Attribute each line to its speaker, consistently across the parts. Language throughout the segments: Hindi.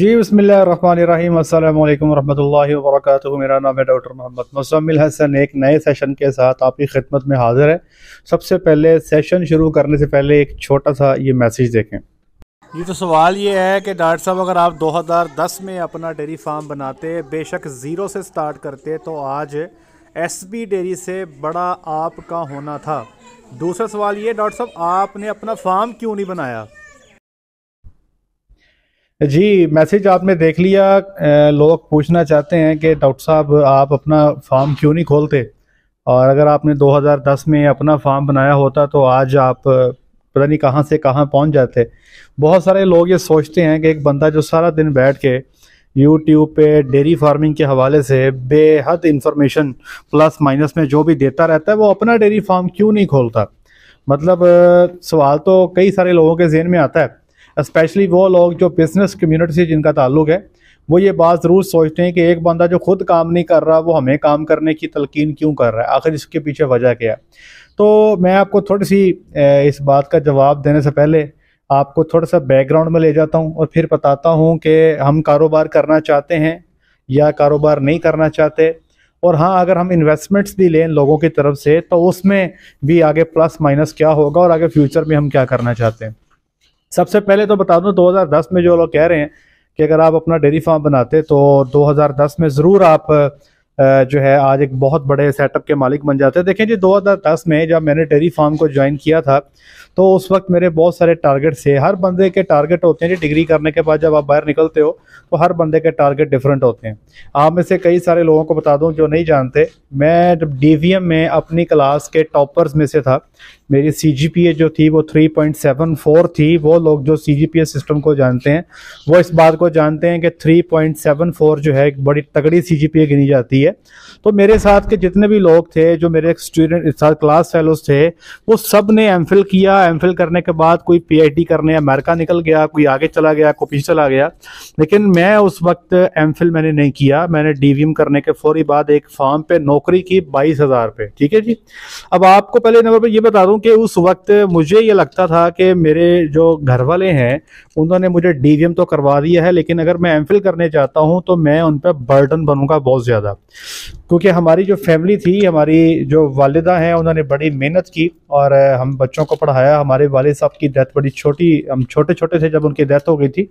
Speaker 1: जी बसमीम अल्लाम वर्क मेरा नाम है डॉक्टर मोहम्मद मुसमिल हसन एक नए सेशन के साथ आपकी खिदमत में हाज़िर है सबसे पहले सेशन शुरू करने से पहले एक छोटा सा ये मैसेज देखें जी तो सवाल ये है कि डॉक्टर साहब अगर आप 2010 में अपना डेयरी फार्म बनाते बेशक ज़ीरो से स्टार्ट करते तो आज एस बी डेयरी से बड़ा आपका होना था दूसरा सवाल ये डॉक्टर साहब आपने अपना फार्म क्यों नहीं बनाया जी मैसेज आपने देख लिया लोग पूछना चाहते हैं कि डॉक्टर साहब आप अपना फार्म क्यों नहीं खोलते और अगर आपने 2010 में अपना फार्म बनाया होता तो आज आप पता नहीं कहाँ से कहाँ पहुँच जाते बहुत सारे लोग ये सोचते हैं कि एक बंदा जो सारा दिन बैठ के यूट्यूब पे डेयरी फार्मिंग के हवाले से बेहद इंफॉर्मेशन प्लस माइनस में जो भी देता रहता है वो अपना डेयरी फार्म क्यों नहीं खोलता मतलब सवाल तो कई सारे लोगों के जहन में आता है स्पेशली वो लोग जो बिज़नेस कम्युनिटी से जिनका ताल्लुक है वो ये बात ज़रूर सोचते हैं कि एक बंदा जो खुद काम नहीं कर रहा वो हमें काम करने की तलकिन क्यों कर रहा है आखिर इसके पीछे वजह क्या है तो मैं आपको थोड़ी सी इस बात का जवाब देने से पहले आपको थोड़ा सा बैकग्राउंड में ले जाता हूँ और फिर बताता हूँ कि हम कारोबार करना चाहते हैं या कारोबार नहीं करना चाहते और हाँ अगर हम इन्वेस्टमेंट्स भी लें लोगों की तरफ से तो उसमें भी आगे प्लस माइनस क्या होगा और आगे फ्यूचर में हम क्या करना चाहते हैं सबसे पहले तो बता दूं 2010 में जो लोग कह रहे हैं कि अगर आप अपना डेयरी फार्म बनाते तो 2010 में ज़रूर आप जो है आज एक बहुत बड़े सेटअप के मालिक बन जाते देखें जी 2010 में जब मैंने डेयरी फार्म को ज्वाइन किया था तो उस वक्त मेरे बहुत सारे टारगेट थे हर बंदे के टारगेट होते हैं जी डिग्री करने के बाद जब आप बाहर निकलते हो तो हर बंदे के टारगेट डिफरेंट होते हैं आप में से कई सारे लोगों को बता दूं जो नहीं जानते मैं जब डी में अपनी क्लास के टॉपर्स में से था मेरी सी जो थी वो 3.74 थी वो लोग जो सी सिस्टम को जानते हैं वो इस बात को जानते हैं कि 3.74 जो है एक बड़ी तगड़ी सी गिनी जाती है तो मेरे साथ के जितने भी लोग थे जो मेरे स्टूडेंट साथ क्लास फेलोज थे वो सब ने एम किया एम करने के बाद कोई पी करने अमेरिका निकल गया कोई आगे चला गया कोई पीछे चला गया लेकिन मैं उस वक्त एम मैंने नहीं किया मैंने डी करने के फौरी बाद एक फॉर्म पे नौकरी की बाईस हज़ार पे ठीक है जी अब आपको पहले नंबर पर यह बता दूँ हूँ कि उस वक्त मुझे ये लगता था कि मेरे जो घर वाले हैं उन्होंने मुझे डी तो करवा दिया है लेकिन अगर मैं एम करने जाता हूँ तो मैं उन पर बर्डन बनूंगा बहुत ज़्यादा क्योंकि हमारी जो फैमिली थी हमारी जो वालदा हैं उन्होंने बड़ी मेहनत की और हम बच्चों को पढ़ाया हमारे वाले साहब की डेथ बड़ी छोटी हम छोटे छोटे थे जब उनकी डेथ हो गई थी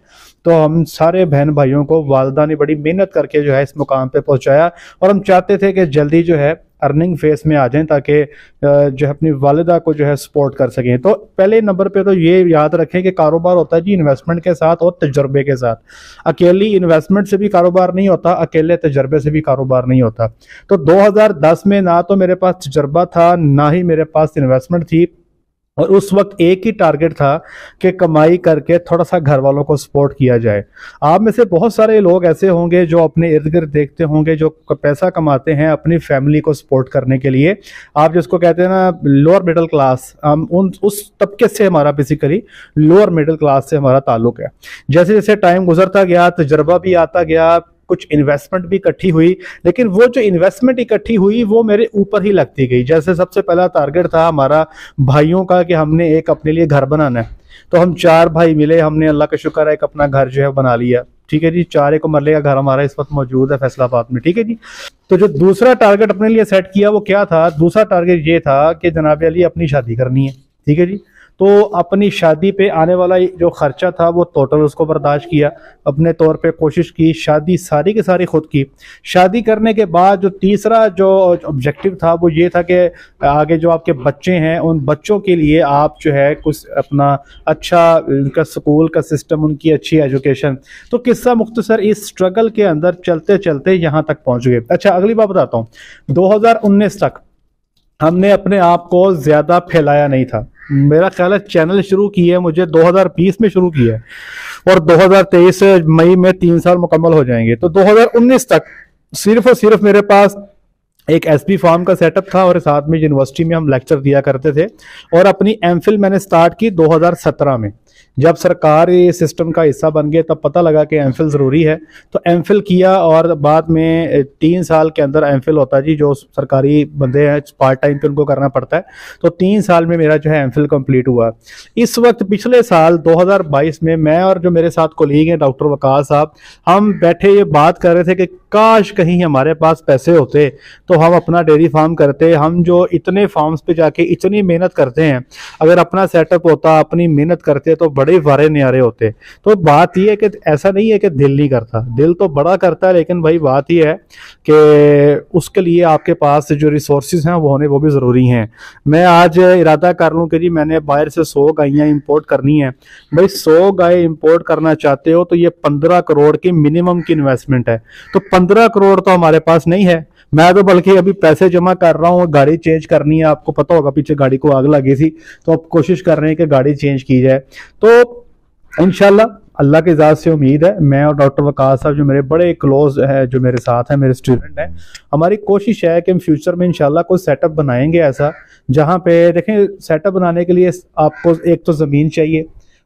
Speaker 1: तो हम सारे बहन भाइयों को वालदा ने बड़ी मेहनत करके जो है इस मुकाम पर पहुँचाया और हम चाहते थे कि जल्दी जो है अर्निंग फेस में आ जाएं ताकि जो है अपनी वालदा को जो है सपोर्ट कर सकें तो पहले नंबर पे तो ये याद रखें कि कारोबार होता है जी इन्वेस्टमेंट के साथ और तजर्बे के साथ अकेली इन्वेस्टमेंट से भी कारोबार नहीं होता अकेले तजर्बे से भी कारोबार नहीं होता तो दो में ना तो मेरे पास तजर्बा था ना ही मेरे पास इन्वेस्टमेंट थी और उस वक्त एक ही टारगेट था कि कमाई करके थोड़ा सा घर वालों को सपोर्ट किया जाए आप में से बहुत सारे लोग ऐसे होंगे जो अपने इर्द गिर्द देखते होंगे जो पैसा कमाते हैं अपनी फैमिली को सपोर्ट करने के लिए आप जिसको कहते हैं ना लोअर मिडिल क्लास हम उन उस तबके से हमारा बेसिकली लोअर मिडिल क्लास से हमारा ताल्लुक है जैसे जैसे टाइम गुजरता गया तजर्बा भी आता गया कुछ इन्वेस्टमेंट भी इकट्ठी हुई लेकिन वो जो इन्वेस्टमेंट इकट्ठी हुई वो मेरे ऊपर ही लगती गई जैसे सबसे पहला टारगेट था हमारा भाइयों का कि हमने एक अपने लिए घर बनाना है तो हम चार भाई मिले हमने अल्लाह का शुक्र है एक अपना घर जो है बना लिया ठीक है जी चार एक मरले का घर हमारा इस वक्त मौजूद है फैसलाबाद में ठीक है जी तो जो दूसरा टारगेट अपने लिए सेट किया वो क्या था दूसरा टारगेट ये था कि जनाब अली अपनी शादी करनी है ठीक है जी तो अपनी शादी पे आने वाला जो खर्चा था वो टोटल उसको बर्दाश्त किया अपने तौर पे कोशिश की शादी सारी की सारी खुद की शादी करने के बाद जो तीसरा जो ऑब्जेक्टिव था वो ये था कि आगे जो आपके बच्चे हैं उन बच्चों के लिए आप जो है कुछ अपना अच्छा उनका स्कूल का सिस्टम उनकी अच्छी एजुकेशन तो किस्सा मुख्तसर इस स्ट्रगल के अंदर चलते चलते यहाँ तक पहुँच गए अच्छा अगली बात बताता हूँ दो तक हमने अपने आप को ज़्यादा फैलाया नहीं था मेरा ख्याल है चैनल शुरू किया है मुझे 2020 में शुरू किया है और 2023 मई में तीन साल मुकम्मल हो जाएंगे तो 2019 तक सिर्फ और सिर्फ मेरे पास एक एस पी फॉर्म का सेटअप था और साथ में यूनिवर्सिटी में हम लेक्चर दिया करते थे और अपनी एम मैंने स्टार्ट की 2017 में जब सरकार ये सिस्टम का हिस्सा बन गया तब पता लगा कि एम ज़रूरी है तो एम किया और बाद में तीन साल के अंदर एम होता जी जो सरकारी बंदे हैं पार्ट टाइम पे उनको करना पड़ता है तो तीन साल में मेरा जो है एम फिल कम्प्लीट हुआ इस वक्त पिछले साल 2022 में मैं और जो मेरे साथ कोलीग हैं डॉक्टर वकास साहब हम बैठे ये बात कर रहे थे कि काश कहीं हमारे पास पैसे होते तो हम अपना डेयरी फार्म करते हम जो इतने फार्म्स पे जाके इतनी मेहनत करते हैं अगर अपना सेटअप होता अपनी मेहनत करते तो बड़े वारे न्यारे होते तो बात यह है कि ऐसा नहीं है कि दिल नहीं करता दिल तो बड़ा करता है लेकिन भाई बात यह है कि उसके लिए आपके पास जो रिसोर्स हैं वो होने वो भी ज़रूरी हैं मैं आज इरादा कर लूँ कि जी मैंने बाहर से सौ गायें इम्पोर्ट करनी है भाई सौ गाय इम्पोर्ट करना चाहते हो तो ये पंद्रह करोड़ की मिनिमम की इन्वेस्टमेंट है तो पंद्रह करोड़ तो हमारे पास नहीं है मैं तो बल्कि अभी पैसे जमा कर रहा हूँ गाड़ी चेंज करनी है आपको पता होगा पीछे गाड़ी को आग लगी थी तो आप कोशिश कर रहे हैं कि गाड़ी चेंज की जाए तो इनशाला अल्लाह के इजाज़ से उम्मीद है मैं और डॉक्टर वकास साहब जो मेरे बड़े क्लोज है जो मेरे साथ हैं मेरे स्टूडेंट हैं हमारी कोशिश है कि हम फ्यूचर में इनशाला कोई सेटअप बनाएंगे ऐसा जहाँ पे देखें सेटअप बनाने के लिए आपको एक तो ज़मीन चाहिए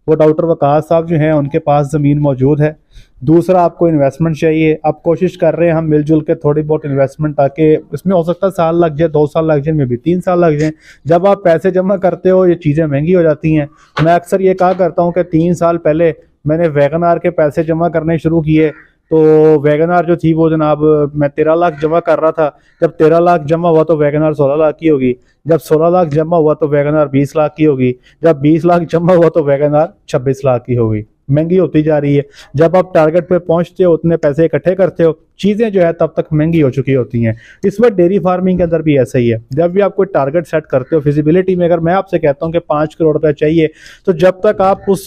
Speaker 1: वो डॉक्टर वकास साहब जो हैं उनके पास ज़मीन मौजूद है दूसरा आपको इन्वेस्टमेंट चाहिए अब कोशिश कर रहे हैं हम मिलजुल के थोड़ी बहुत इन्वेस्टमेंट ताकि इसमें हो सकता है साल लग जाए दो साल लग जाए मे भी तीन साल लग जाए जब आप पैसे जमा करते हो ये चीज़ें महंगी हो जाती हैं मैं अक्सर ये कहा करता हूँ कि तीन साल पहले मैंने वैगन आर के पैसे जमा करने शुरू किए तो वैगन आर जो थी वो जनाब मैं तेरह लाख जमा कर रहा था जब तेरह लाख जमा हुआ तो वैगन आर सोलह लाख की होगी जब सोलह लाख जमा हुआ तो वैगन आर बीस लाख की होगी जब बीस लाख जमा हुआ तो वैगन आर छब्बीस लाख की होगी महंगी होती जा रही है जब आप टारगेट पे पहुंचते हो उतने पैसे इकट्ठे करते हो चीज़ें जो है तब तक महंगी हो चुकी होती हैं इस बार डेयरी फार्मिंग के अंदर भी ऐसा ही है जब भी आप कोई टारगेट सेट करते हो फिजिबिलिटी में अगर मैं आपसे कहता हूँ कि पांच करोड़ रुपया चाहिए तो जब तक आप उस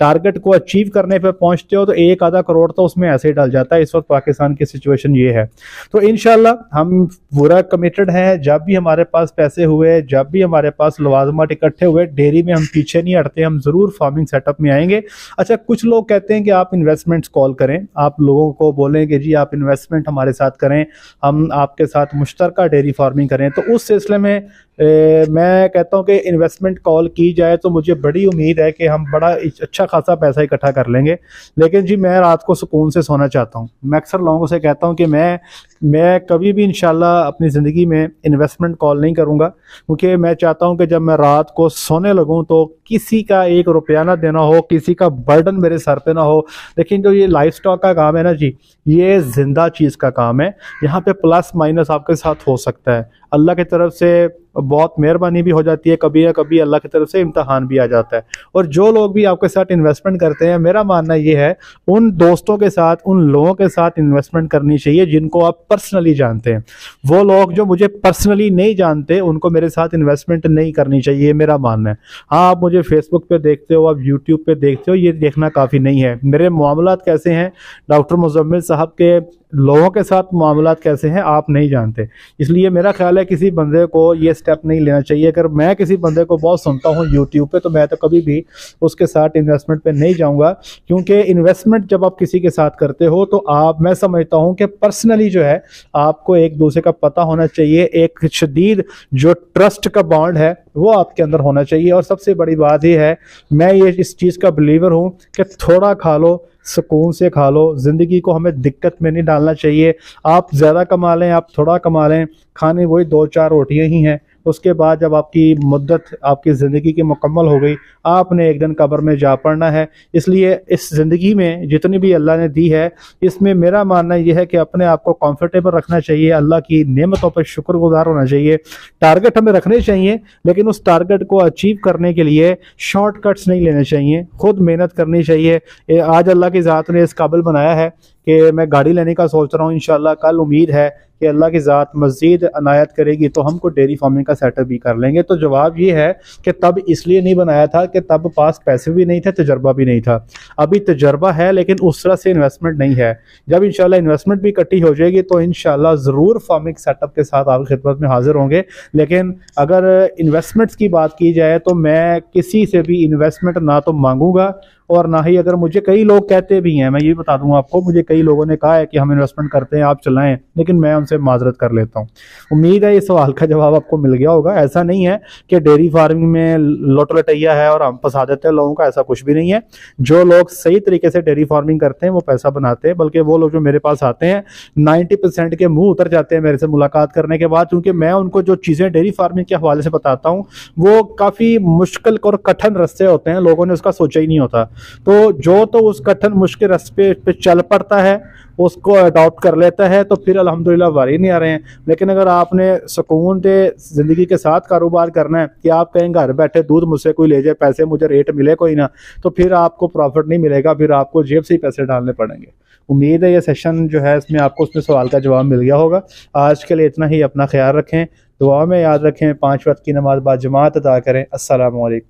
Speaker 1: टारगेट को अचीव करने पर पहुंचते हो तो एक आधा करोड़ तो उसमें ऐसे ही डाल जाता है इस वक्त पाकिस्तान की सिचुएशन ये है तो इन हम पूरा कमिटेड हैं जब भी हमारे पास पैसे हुए जब भी हमारे पास लवाजमात इकट्ठे हुए डेयरी में हम पीछे नहीं हटते हम ज़रूर फार्मिंग सेटअप में आएंगे अच्छा कुछ लोग कहते हैं कि आप इन्वेस्टमेंट्स कॉल करें आप लोगों को बोलें कि जी आप इन्वेस्टमेंट हमारे साथ करें हम आपके साथ मुश्तरक डेयरी फार्मिंग करें तो उस सिलसिले में ए, मैं कहता हूँ कि इन्वेस्टमेंट कॉल की जाए तो मुझे बड़ी उम्मीद है कि हम बड़ा अच्छा खासा पैसा इकट्ठा कर लेंगे लेकिन जी मैं रात को सुकून से सोना चाहता हूँ मैं अक्सर लोगों से कहता हूँ कि मैं मैं कभी भी इंशाल्लाह अपनी ज़िंदगी में इन्वेस्टमेंट कॉल नहीं करूँगा क्योंकि मैं चाहता हूँ कि जब मैं रात को सोने लगूँ तो किसी का एक रुपया ना देना हो किसी का बर्डन मेरे सर पर ना हो लेकिन जो ये लाइफ स्टॉक का काम है ना जी ये ज़िंदा चीज़ का काम है यहाँ पर प्लस माइनस आपके साथ हो सकता है अल्लाह की तरफ से बहुत मेहरबानी भी हो जाती है कभी ना कभी अल्लाह की तरफ से इम्तहान भी आ जाता है और जो लोग भी आपके साथ इन्वेस्टमेंट करते हैं मेरा मानना यह है उन दोस्तों के साथ उन लोगों के साथ इन्वेस्टमेंट करनी चाहिए जिनको आप पर्सनली जानते हैं वो लोग जो मुझे पर्सनली नहीं जानते उनको मेरे साथ इन्वेस्टमेंट नहीं करनी चाहिए मेरा मानना है हाँ आप मुझे फेसबुक पर देखते हो आप यूट्यूब पर देखते हो ये देखना काफ़ी नहीं है मेरे मामला कैसे हैं डॉक्टर मुजम्मिल साहब के लोगों के साथ मामला कैसे हैं आप नहीं जानते इसलिए मेरा ख्याल है किसी बंदे को ये स्टेप नहीं लेना चाहिए अगर मैं किसी बंदे को बहुत सुनता हूँ यूट्यूब पे तो मैं तो कभी भी उसके साथ इन्वेस्टमेंट पे नहीं जाऊँगा क्योंकि इन्वेस्टमेंट जब आप किसी के साथ करते हो तो आप मैं समझता हूँ कि पर्सनली जो है आपको एक दूसरे का पता होना चाहिए एक शदीद जो ट्रस्ट का बॉन्ड है वो आपके अंदर होना चाहिए और सबसे बड़ी बात यह है मैं ये इस चीज़ का बिलीवर हूँ कि थोड़ा खा लो सुकून से खा लो ज़िंदगी को हमें दिक्कत में नहीं डालना चाहिए आप ज़्यादा कमा लें आप थोड़ा कमा लें खाने वही दो चार रोटियां ही हैं उसके बाद जब आपकी मुद्दत आपकी ज़िंदगी की मुकम्मल हो गई आपने एक दिन कब्र में जा पड़ना है इसलिए इस ज़िंदगी में जितनी भी अल्लाह ने दी है इसमें मेरा मानना यह है कि अपने आप को कम्फर्टेबल रखना चाहिए अल्लाह की नियमतों पर शुक्रगुजार होना चाहिए टारगेट हमें रखने चाहिए लेकिन उस टारगेट को अचीव करने के लिए शॉर्टकट्स नहीं लेने चाहिए ख़ुद मेहनत करनी चाहिए आज अल्लाह की ज़ात ने इस काबिल बनाया है कि मैं गाड़ी लेने का सोच रहा हूँ इनशाला कल उम्मीद है कि अल्लाह की ज़ात मज़ीद अनायत करेगी तो हमको डेयरी फार्मिंग का सेटअप भी कर लेंगे तो जवाब ये है कि तब इसलिए नहीं बनाया था कि तब पास पैसे भी नहीं थे तजर्बा भी नहीं था अभी तजर्बा है लेकिन उस तरह से इन्वेस्टमेंट नहीं है जब इन इन्वेस्टमेंट भी इकट्ठी हो जाएगी तो इन ज़रूर फार्मिंग सेटअप के साथ आपकी खिदमत में हाजिर होंगे लेकिन अगर इन्वेस्टमेंट्स की बात की जाए तो मैं किसी से भी इन्वेस्टमेंट ना तो मांगूंगा और ना ही अगर मुझे कई लोग कहते भी हैं मैं ये बता दूंगा आपको मुझे कई लोगों ने कहा है कि हम इन्वेस्टमेंट करते हैं आप चलाएं लेकिन मैं उनसे माजरत कर लेता हूँ उम्मीद है इस सवाल का जवाब आपको मिल गया होगा ऐसा नहीं है कि डेयरी फार्मिंग में लोटो लटैया है और हम फंसा देते हैं लोगों का ऐसा कुछ भी नहीं है जो लोग सही तरीके से डेयरी फार्मिंग करते हैं वो पैसा बनाते हैं बल्कि वो लोग जो मेरे पास आते हैं नाइन्टी के मुंह उतर जाते हैं मेरे से मुलाकात करने के बाद क्योंकि मैं उनको जो चीज़ें डेयरी फार्मिंग के हवाले से बताता हूँ वो काफ़ी मुश्किल और कठिन रस्ते होते हैं लोगों ने उसका सोचा ही नहीं होता तो जो तो उस कठिन मुश्किल रस्ते पे चल पड़ता है उसको अडॉप्ट कर लेता है तो फिर अल्हम्दुलिल्लाह वारी नहीं आ रहे हैं लेकिन अगर आपने सुकून दे ज़िंदगी के साथ कारोबार करना है कि आप कहें घर बैठे दूध मुझसे कोई ले जाए पैसे मुझे रेट मिले कोई ना तो फिर आपको प्रॉफिट नहीं मिलेगा फिर आपको जेब से ही पैसे डालने पड़ेंगे उम्मीद है ये सेशन जो है इसमें आपको उसमें सवाल का जवाब मिल गया होगा आज के लिए इतना ही अपना ख्याल रखें दुआ में याद रखें पाँच वक्त की नमाज बाद जमात अदा करें असलकम